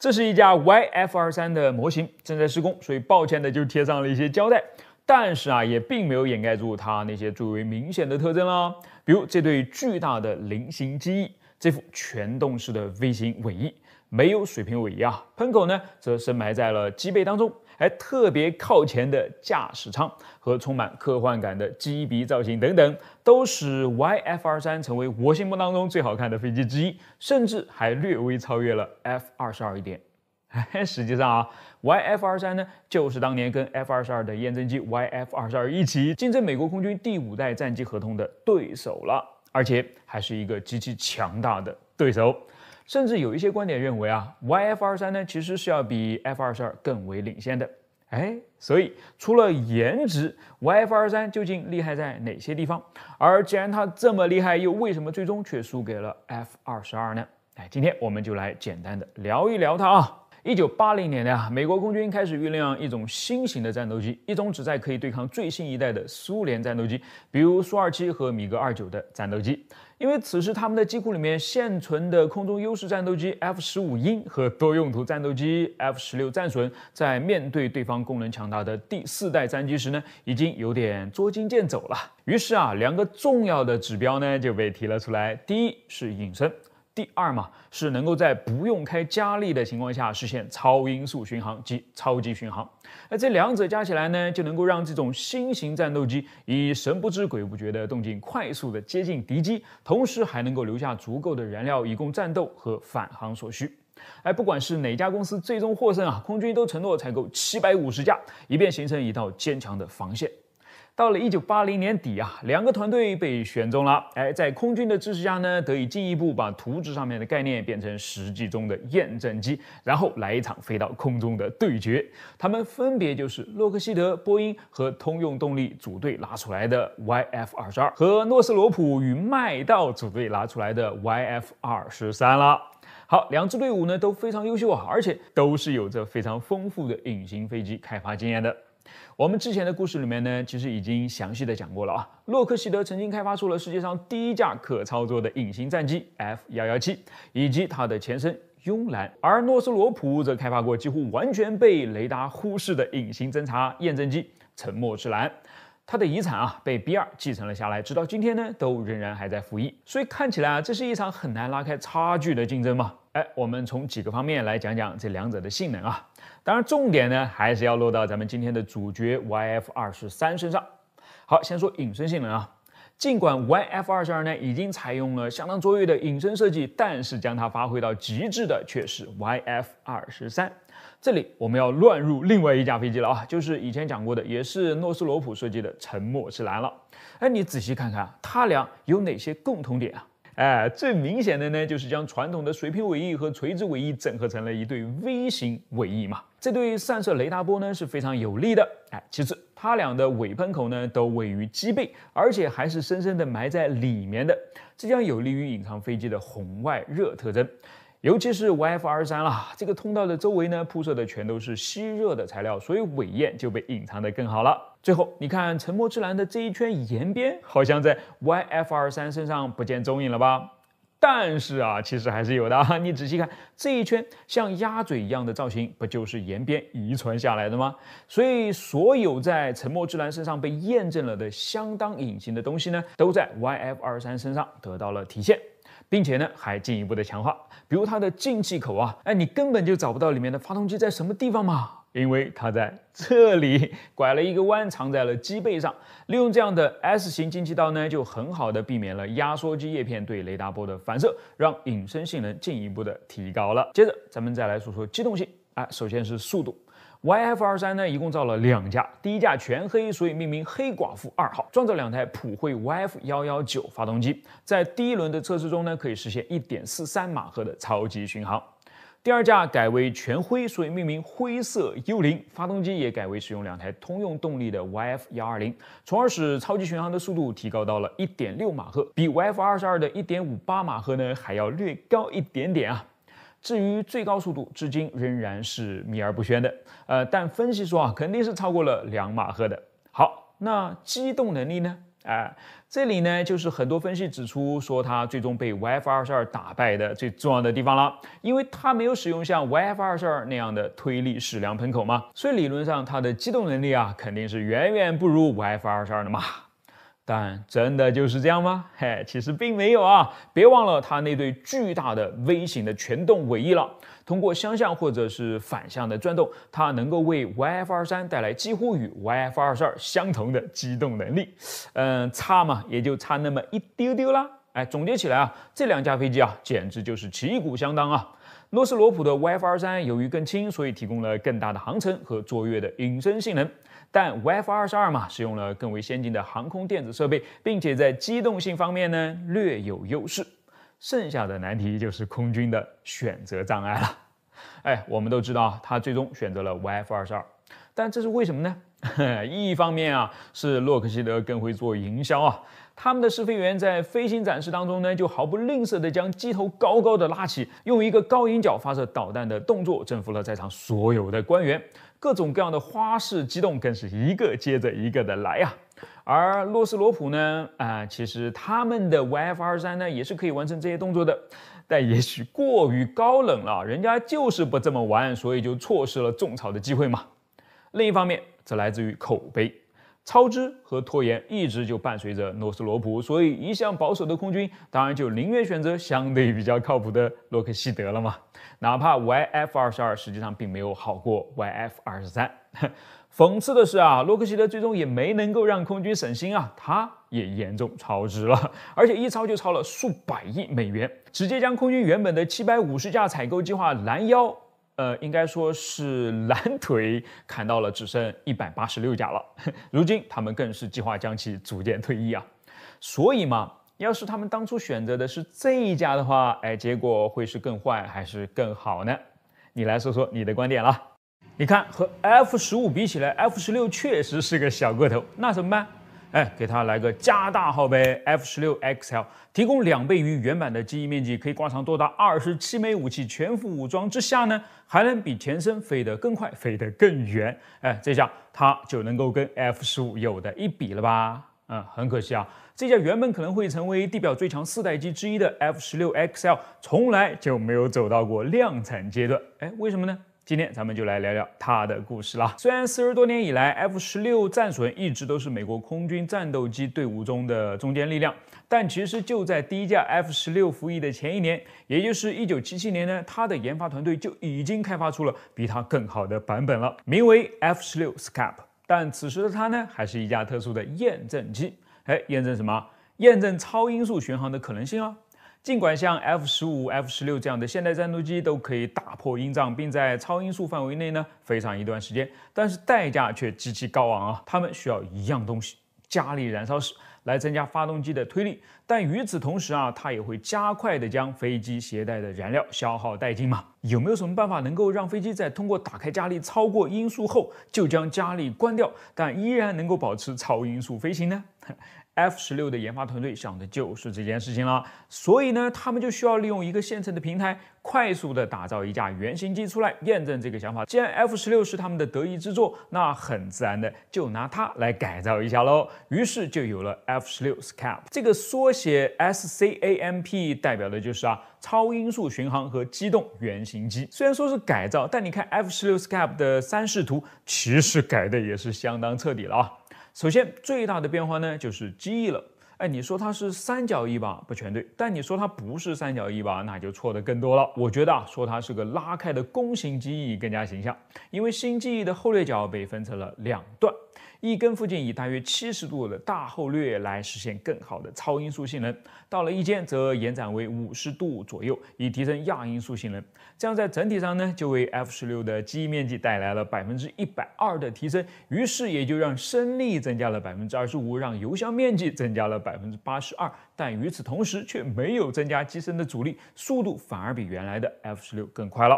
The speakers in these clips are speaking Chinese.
这是一架 YF 二三的模型，正在施工，所以抱歉的就贴上了一些胶带，但是啊，也并没有掩盖住它那些最为明显的特征啦，比如这对巨大的菱形机翼，这副全动式的 V 型尾翼，没有水平尾翼啊，喷口呢则深埋在了机背当中。还特别靠前的驾驶舱和充满科幻感的机鼻造型等等，都使 YF-23 成为我心目当中最好看的飞机之一，甚至还略微超越了 F-22 一点。嘿，实际上啊，YF-23 呢，就是当年跟 F-22 的验证机 YF-22 一起竞争美国空军第五代战机合同的对手了，而且还是一个极其强大的对手。甚至有一些观点认为啊，YF 二三呢其实是要比 F 二十二更为领先的。哎，所以除了颜值，YF 二三究竟厉害在哪些地方？而既然它这么厉害，又为什么最终却输给了 F 二十二呢？哎，今天我们就来简单的聊一聊它啊。一九八零年代啊，美国空军开始酝酿一种新型的战斗机，一种旨在可以对抗最新一代的苏联战斗机，比如苏二七和米格二九的战斗机。因为此时他们的机库里面现存的空中优势战斗机 F 十五鹰和多用途战斗机 F 十六战损，在面对对方功能强大的第四代战机时呢，已经有点捉襟见肘了。于是啊，两个重要的指标呢就被提了出来，第一是隐身。第二嘛，是能够在不用开加力的情况下实现超音速巡航及超级巡航。而这两者加起来呢，就能够让这种新型战斗机以神不知鬼不觉的动静快速的接近敌机，同时还能够留下足够的燃料以供战斗和返航所需。哎，不管是哪家公司最终获胜啊，空军都承诺采购七百五十架，以便形成一道坚强的防线。到了一九八零年底啊，两个团队被选中了。哎，在空军的支持下呢，得以进一步把图纸上面的概念变成实际中的验证机，然后来一场飞到空中的对决。他们分别就是洛克希德、波音和通用动力组队拿出来的 YF 二十二和诺斯罗普与麦道组队拿出来的 YF 二十三了。好，两支队伍呢都非常优秀，啊，而且都是有着非常丰富的隐形飞机开发经验的。我们之前的故事里面呢，其实已经详细的讲过了啊。洛克希德曾经开发出了世界上第一架可操作的隐形战机 F 幺幺七，以及它的前身“慵懒”，而诺斯罗普则开发过几乎完全被雷达忽视的隐形侦察验证机“沉默之蓝”。它的遗产啊，被 B 二继承了下来，直到今天呢，都仍然还在服役。所以看起来啊，这是一场很难拉开差距的竞争嘛。哎，我们从几个方面来讲讲这两者的性能啊。当然，重点呢还是要落到咱们今天的主角 YF 二十三身上。好，先说隐身性能啊。尽管 YF 二十二呢已经采用了相当卓越的隐身设计，但是将它发挥到极致的却是 YF 二十三。这里我们要乱入另外一架飞机了啊，就是以前讲过的，也是诺斯罗普设计的沉默之蓝了。哎，你仔细看看啊，俩有哪些共同点啊？哎，最明显的呢，就是将传统的水平尾翼和垂直尾翼整合成了一对 V 型尾翼嘛。这对散射雷达波呢是非常有利的。哎，其次，它俩的尾喷口呢都位于机背，而且还是深深的埋在里面的，这将有利于隐藏飞机的红外热特征。尤其是 YF23 了，这个通道的周围呢，铺设的全都是吸热的材料，所以尾焰就被隐藏的更好了。最后，你看沉默之蓝的这一圈沿边，好像在 YF23 身上不见踪影了吧？但是啊，其实还是有的。你仔细看这一圈像鸭嘴一样的造型，不就是沿边遗传下来的吗？所以，所有在沉默之蓝身上被验证了的相当隐形的东西呢，都在 YF23 身上得到了体现。并且呢，还进一步的强化，比如它的进气口啊，哎，你根本就找不到里面的发动机在什么地方嘛，因为它在这里拐了一个弯，藏在了机背上。利用这样的 S 型进气道呢，就很好的避免了压缩机叶片对雷达波的反射，让隐身性能进一步的提高了。接着，咱们再来说说机动性啊，首先是速度。YF 二三呢，一共造了两架，第一架全黑，所以命名黑寡妇二号，装着两台普惠 YF 幺幺九发动机，在第一轮的测试中呢，可以实现一点四三马赫的超级巡航。第二架改为全灰，所以命名灰色幽灵，发动机也改为使用两台通用动力的 YF 幺二零，从而使超级巡航的速度提高到了一点六马赫，比 YF 二十二的一点五八马赫呢还要略高一点点啊。至于最高速度，至今仍然是秘而不宣的。呃，但分析说啊，肯定是超过了两马赫的。好，那机动能力呢？哎，这里呢，就是很多分析指出说，它最终被 YF-22 打败的最重要的地方了，因为它没有使用像 YF-22 那样的推力矢量喷口嘛，所以理论上它的机动能力啊，肯定是远远不如 YF-22 的嘛。但真的就是这样吗？嘿，其实并没有啊！别忘了它那对巨大的 V 型的全动尾翼了，通过相向或者是反向的转动，它能够为 YF-23 带来几乎与 YF-22 相同的机动能力。嗯，差嘛，也就差那么一丢丢啦。哎，总结起来啊，这两架飞机啊，简直就是旗鼓相当啊！诺斯罗普的 YF-23 由于更轻，所以提供了更大的航程和卓越的隐身性能。但 F 二十二嘛，使用了更为先进的航空电子设备，并且在机动性方面呢略有优势。剩下的难题就是空军的选择障碍了。哎，我们都知道，他最终选择了 F 二十二，但这是为什么呢？一方面啊，是洛克希德更会做营销啊。他们的试飞员在飞行展示当中呢，就毫不吝啬地将机头高高的拉起，用一个高引脚发射导弹的动作，征服了在场所有的官员。各种各样的花式机动更是一个接着一个的来啊，而洛斯罗普呢，啊，其实他们的 y f 二3呢也是可以完成这些动作的，但也许过于高冷了，人家就是不这么玩，所以就错失了种草的机会嘛。另一方面，则来自于口碑。超支和拖延一直就伴随着诺斯罗普，所以一向保守的空军当然就宁愿选择相对比较靠谱的洛克希德了嘛。哪怕 YF 二十二实际上并没有好过 YF 二十三。讽刺的是啊，洛克希德最终也没能够让空军省心啊，他也严重超支了，而且一超就超了数百亿美元，直接将空军原本的七百五十架采购计划拦腰。呃，应该说是 蓝腿砍到了只剩一百八十六架了。如今他们更是计划将其逐渐退役啊。所以嘛，要是他们当初选择的是这一家的话，哎，结果会是更坏还是更好呢？你来说说你的观点了。你看，和 F 十五比起来，F 十六确实是个小个头。那怎么办？哎，给它来个加大号呗！F 十六 XL 提供两倍于原版的机翼面积，可以挂上多达二十七枚武器。全副武装之下呢，还能比前身飞得更快，飞得更远。哎，这下它就能够跟 F 十五有的一比了吧？嗯，很可惜啊，这架原本可能会成为地表最强四代机之一的 F 十六 XL，从来就没有走到过量产阶段。哎，为什么呢？今天咱们就来聊聊它的故事啦。虽然四十多年以来，F-16 战损一直都是美国空军战斗机队伍中的中坚力量，但其实就在第一架 F-16 服役的前一年，也就是1977年呢，它的研发团队就已经开发出了比它更好的版本了，名为 F-16 Scap。但此时的它呢，还是一架特殊的验证机，哎，验证什么？验证超音速巡航的可能性啊。尽管像 F 十五、F 十六这样的现代战斗机都可以打破音障，并在超音速范围内呢飞上一段时间，但是代价却极其高昂啊！它们需要一样东西——加力燃烧室，来增加发动机的推力。但与此同时啊，它也会加快的将飞机携带的燃料消耗殆尽嘛。有没有什么办法能够让飞机在通过打开加力超过音速后，就将加力关掉，但依然能够保持超音速飞行呢？F 十六的研发团队想的就是这件事情了，所以呢，他们就需要利用一个现成的平台，快速的打造一架原型机出来，验证这个想法。既然 F 十六是他们的得意之作，那很自然的就拿它来改造一下喽。于是就有了 F 十六 Scap 这个缩写，SCAMP 代表的就是啊，超音速巡航和机动原型机。虽然说是改造，但你看 F 十六 Scap 的三视图，其实改的也是相当彻底了啊。首先，最大的变化呢，就是机翼了。哎，你说它是三角翼吧，不全对；但你说它不是三角翼吧，那就错的更多了。我觉得啊，说它是个拉开的弓形机翼更加形象，因为新机翼的后掠角被分成了两段。翼根附近以大约七十度的大后掠来实现更好的超音速性能，到了翼尖则延展为五十度左右，以提升亚音速性能。这样在整体上呢，就为 F 十六的机翼面积带来了百分之一百二的提升，于是也就让升力增加了百分之二十五，让油箱面积增加了百分之八十二。但与此同时，却没有增加机身的阻力，速度反而比原来的 F 十六更快了。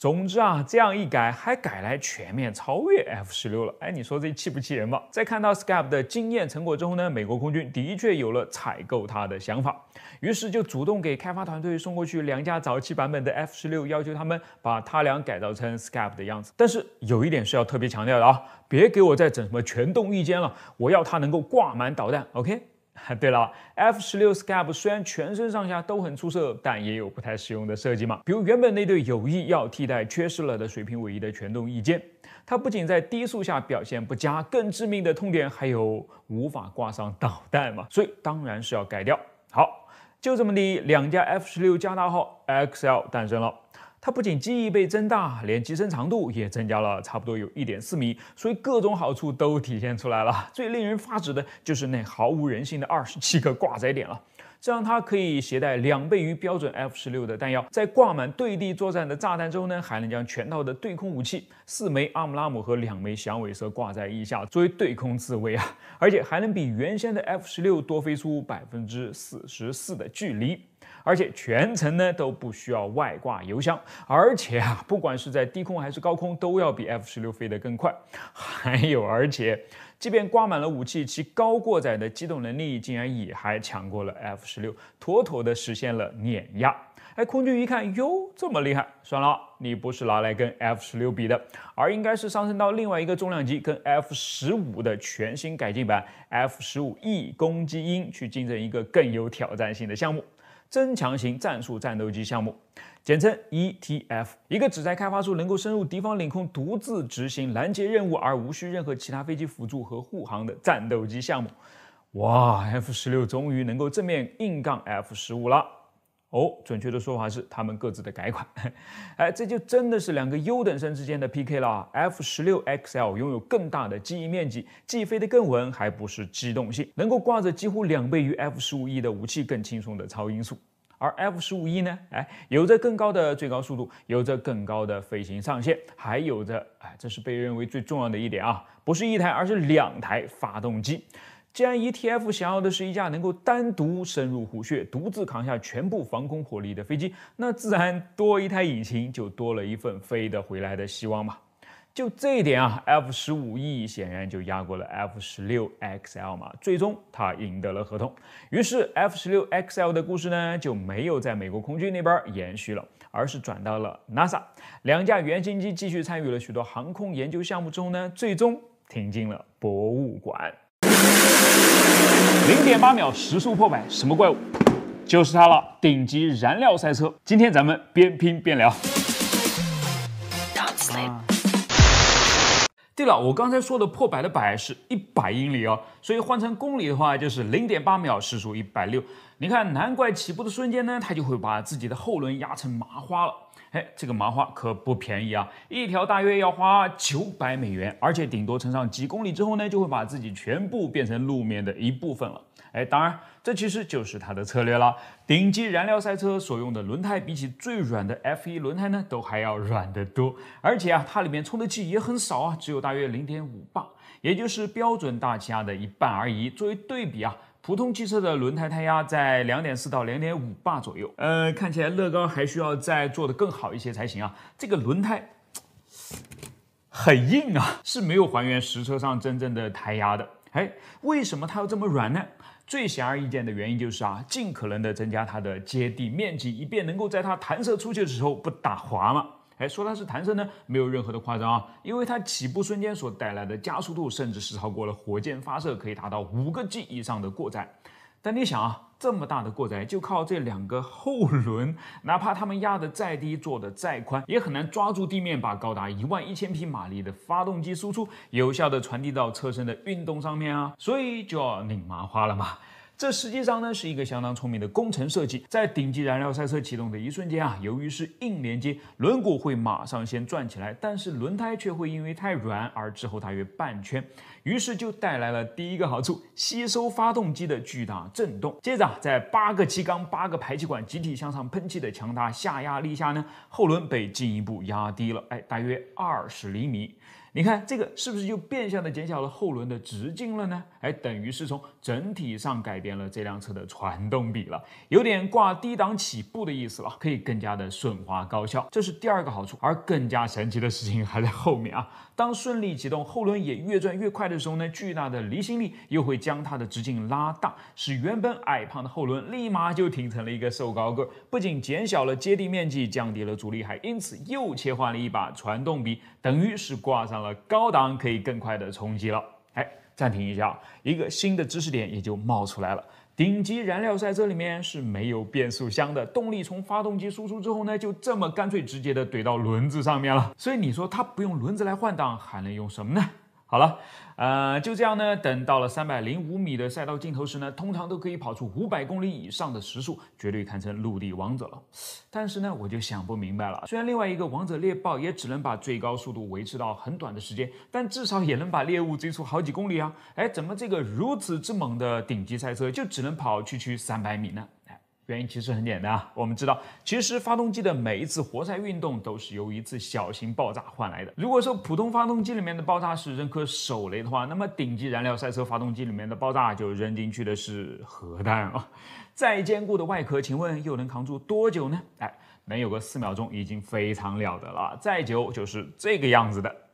总之啊，这样一改还改来全面超越 F 十六了，哎，你说这气不气人吧？在看到 SCAP 的经验成果之后呢，美国空军的确有了采购它的想法，于是就主动给开发团队送过去两架早期版本的 F 十六，要求他们把它俩改造成 SCAP 的样子。但是有一点是要特别强调的啊，别给我再整什么全动翼尖了，我要它能够挂满导弹，OK？对了，F16 Scap 虽然全身上下都很出色，但也有不太实用的设计嘛，比如原本那对有意要替代缺失了的水平尾翼的全动翼尖，它不仅在低速下表现不佳，更致命的痛点还有无法挂上导弹嘛，所以当然是要改掉。好，就这么的，两架 F16 加大号 XL 诞生了。它不仅机翼被增大，连机身长度也增加了差不多有一点四米，所以各种好处都体现出来了。最令人发指的就是那毫无人性的二十七个挂载点了，这让它可以携带两倍于标准 F 十六的弹药，在挂满对地作战的炸弹之后呢，还能将全套的对空武器四枚阿姆拉姆和两枚响尾蛇挂在翼下，作为对空自卫啊，而且还能比原先的 F 十六多飞出百分之四十四的距离。而且全程呢都不需要外挂油箱，而且啊，不管是在低空还是高空，都要比 F 十六飞得更快。还有，而且，即便挂满了武器，其高过载的机动能力竟然也还强过了 F 十六，妥妥的实现了碾压。哎，空军一看，哟，这么厉害，算了，你不是拿来跟 F 十六比的，而应该是上升到另外一个重量级，跟 F 十五的全新改进版 F 十五 E 攻击鹰去竞争一个更有挑战性的项目。增强型战术战斗机项目，简称 ETF，一个旨在开发出能够深入敌方领空、独自执行拦截任务而无需任何其他飞机辅助和护航的战斗机项目。哇，F 十六终于能够正面硬杠 F 十五了。哦，准确的说法是他们各自的改款。哎，这就真的是两个优等生之间的 PK 了。啊。F 十六 XL 拥有更大的机翼面积，既飞得更稳，还不是机动性，能够挂着几乎两倍于 F 十五 E 的武器更轻松的超音速。而 F 十五 E 呢，哎，有着更高的最高速度，有着更高的飞行上限，还有着，哎，这是被认为最重要的一点啊，不是一台，而是两台发动机。既然 ETF 想要的是一架能够单独深入虎穴、独自扛下全部防空火力的飞机，那自然多一台引擎就多了一份飞得回来的希望嘛。就这一点啊，F 十五 E 显然就压过了 F 十六 XL 嘛。最终，它赢得了合同。于是，F 十六 XL 的故事呢，就没有在美国空军那边延续了，而是转到了 NASA。两架原型机继续参与了许多航空研究项目之后呢，最终停进了博物馆。零点八秒时速破百，什么怪物？就是它了，顶级燃料赛车。今天咱们边拼边聊。对了，我刚才说的破百的百是一百英里哦，所以换成公里的话就是零点八秒时速一百六。你看，难怪起步的瞬间呢，它就会把自己的后轮压成麻花了。哎，这个麻花可不便宜啊，一条大约要花九百美元，而且顶多乘上几公里之后呢，就会把自己全部变成路面的一部分了。哎，当然，这其实就是它的策略了。顶级燃料赛车所用的轮胎，比起最软的 F1 轮胎呢，都还要软得多，而且啊，它里面充的气也很少啊，只有大约零点五磅，也就是标准大气压的一半而已。作为对比啊。普通汽车的轮胎胎压在两点四到两点五巴左右。呃，看起来乐高还需要再做得更好一些才行啊。这个轮胎 很硬啊，是没有还原实车上真正的胎压的。哎，为什么它要这么软呢？最显而易见的原因就是啊，尽可能的增加它的接地面积，以便能够在它弹射出去的时候不打滑嘛。哎，说它是弹射呢，没有任何的夸张啊，因为它起步瞬间所带来的加速度，甚至是超过了火箭发射，可以达到五个 G 以上的过载。但你想啊，这么大的过载，就靠这两个后轮，哪怕它们压得再低，做得再宽，也很难抓住地面，把高达一万一千匹马力的发动机输出，有效地传递到车身的运动上面啊，所以就要拧麻花了嘛。这实际上呢是一个相当聪明的工程设计，在顶级燃料赛车启动的一瞬间啊，由于是硬连接，轮毂会马上先转起来，但是轮胎却会因为太软而滞后大约半圈。于是就带来了第一个好处，吸收发动机的巨大震动。接着，在八个气缸八个排气管集体向上喷气的强大下压力下呢，后轮被进一步压低了，哎，大约二十厘米。你看这个是不是就变相的减小了后轮的直径了呢？哎，等于是从整体上改变了这辆车的传动比了，有点挂低档起步的意思了，可以更加的顺滑高效。这是第二个好处，而更加神奇的事情还在后面啊！当顺利启动，后轮也越转越快。的时候呢，巨大的离心力又会将它的直径拉大，使原本矮胖的后轮立马就挺成了一个瘦高个，不仅减小了接地面积，降低了阻力，还因此又切换了一把传动比，等于是挂上了高档，可以更快的冲击了。哎，暂停一下，一个新的知识点也就冒出来了：顶级燃料赛车里面是没有变速箱的，动力从发动机输出之后呢，就这么干脆直接的怼到轮子上面了。所以你说它不用轮子来换挡，还能用什么呢？好了。呃，就这样呢。等到了三百零五米的赛道尽头时呢，通常都可以跑出五百公里以上的时速，绝对堪称陆地王者了。但是呢，我就想不明白了，虽然另外一个王者猎豹也只能把最高速度维持到很短的时间，但至少也能把猎物追出好几公里啊。哎，怎么这个如此之猛的顶级赛车就只能跑区区三百米呢？原因其实很简单啊，我们知道，其实发动机的每一次活塞运动都是由一次小型爆炸换来的。如果说普通发动机里面的爆炸是扔颗手雷的话，那么顶级燃料赛车发动机里面的爆炸就扔进去的是核弹啊！再坚固的外壳，请问又能扛住多久呢？哎，能有个四秒钟已经非常了得了再久就是这个样子的。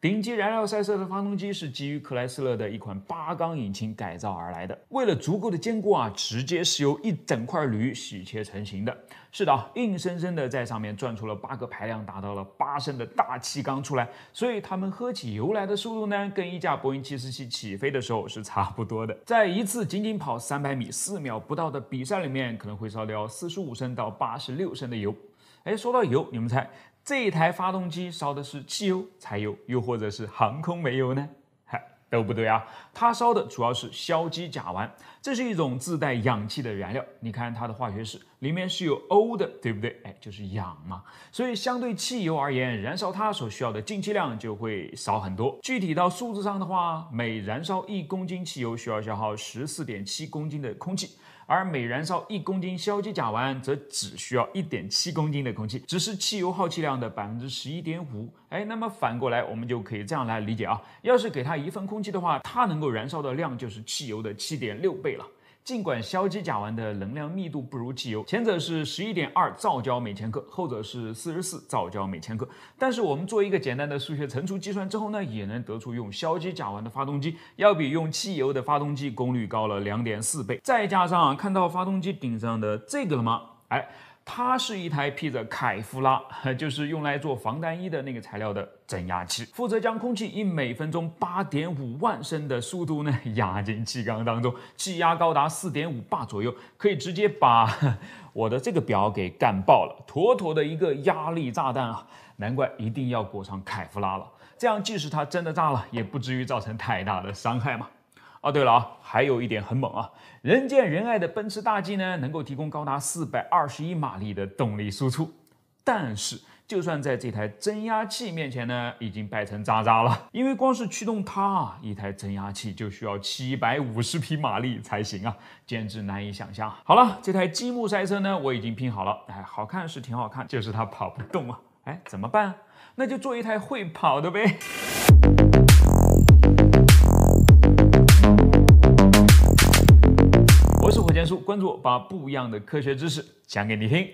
顶级燃料赛车的发动机是基于克莱斯勒的一款八缸引擎改造而来的。为了足够的坚固啊，直接是由一整块铝洗切成形的。是的，硬生生的在上面转出了八个排量达到了八升的大气缸出来。所以他们喝起油来的速度呢，跟一架波音七四七起飞的时候是差不多的。在一次仅仅跑三百米、四秒不到的比赛里面，可能会烧掉四十五升到八十六升的油。哎，说到油，你们猜？这一台发动机烧的是汽油、柴油，又或者是航空煤油呢？还都不对啊！它烧的主要是硝基甲烷，这是一种自带氧气的燃料。你看它的化学式，里面是有 O 的，对不对？哎，就是氧嘛。所以相对汽油而言，燃烧它所需要的进气量就会少很多。具体到数字上的话，每燃烧一公斤汽油，需要消耗十四点七公斤的空气。而每燃烧一公斤硝基甲烷，则只需要一点七公斤的空气，只是汽油耗气量的百分之十一点五。哎，那么反过来，我们就可以这样来理解啊，要是给它一份空气的话，它能够燃烧的量就是汽油的七点六倍了。尽管硝基甲烷的能量密度不如汽油，前者是十一点二兆焦每千克，后者是四十四兆焦每千克，但是我们做一个简单的数学乘除计算之后呢，也能得出用硝基甲烷的发动机要比用汽油的发动机功率高了两点四倍。再加上看到发动机顶上的这个了吗？哎。它是一台披着凯夫拉，就是用来做防弹衣的那个材料的增压器，负责将空气以每分钟八点五万升的速度呢压进气缸当中，气压高达四点五巴左右，可以直接把 我的这个表给干爆了，妥妥的一个压力炸弹啊！难怪一定要裹上凯夫拉了，这样即使它真的炸了，也不至于造成太大的伤害嘛。哦，对了啊，还有一点很猛啊，人见人爱的奔驰大 G 呢，能够提供高达四百二十一马力的动力输出，但是就算在这台增压器面前呢，已经败成渣渣了，因为光是驱动它啊，一台增压器就需要七百五十匹马力才行啊，简直难以想象。好了，这台积木赛车呢，我已经拼好了，哎，好看是挺好看，就是它跑不动啊，哎，怎么办？那就做一台会跑的呗。关注我，把不一样的科学知识讲给你听。